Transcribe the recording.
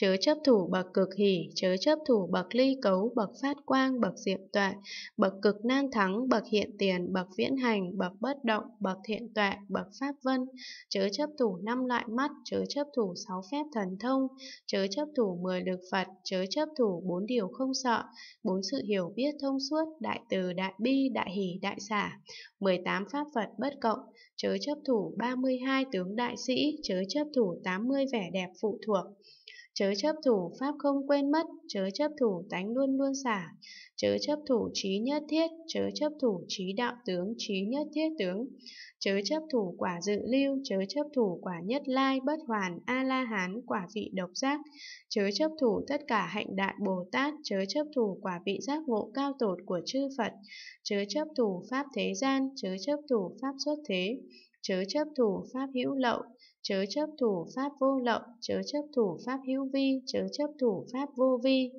chớ chấp thủ bậc cực hỷ, chớ chấp thủ bậc ly cấu, bậc phát quang, bậc diệm tuệ, bậc cực nan thắng, bậc hiện tiền, bậc viễn hành, bậc bất động, bậc thiện tuệ, bậc pháp vân, chớ chấp thủ năm loại mắt, chớ chấp thủ sáu phép thần thông, chớ chấp thủ mười lực Phật, chớ chấp thủ bốn điều không sợ, bốn sự hiểu biết thông suốt, đại từ, đại bi, đại hỷ, đại xả, 18 pháp Phật bất cộng, chớ chấp thủ 32 tướng đại sĩ, chớ chấp thủ 80 vẻ đẹp phụ thuộc chớ chấp thủ pháp không quên mất, chớ chấp thủ tánh luôn luôn xả, chớ chấp thủ trí nhất thiết, chớ chấp thủ trí đạo tướng, trí nhất thiết tướng, chớ chấp thủ quả dự lưu, chớ chấp thủ quả nhất lai, bất hoàn, a-la-hán, quả vị độc giác, chớ chấp thủ tất cả hạnh đại Bồ Tát, chớ chấp thủ quả vị giác ngộ cao tột của chư Phật, chớ chấp thủ pháp thế gian, chớ chấp thủ pháp xuất thế, chớ chấp thủ pháp hữu lậu, chớ chấp thủ pháp vô lậu, chớ chấp thủ pháp hữu vi, chớ chấp thủ pháp vô vi.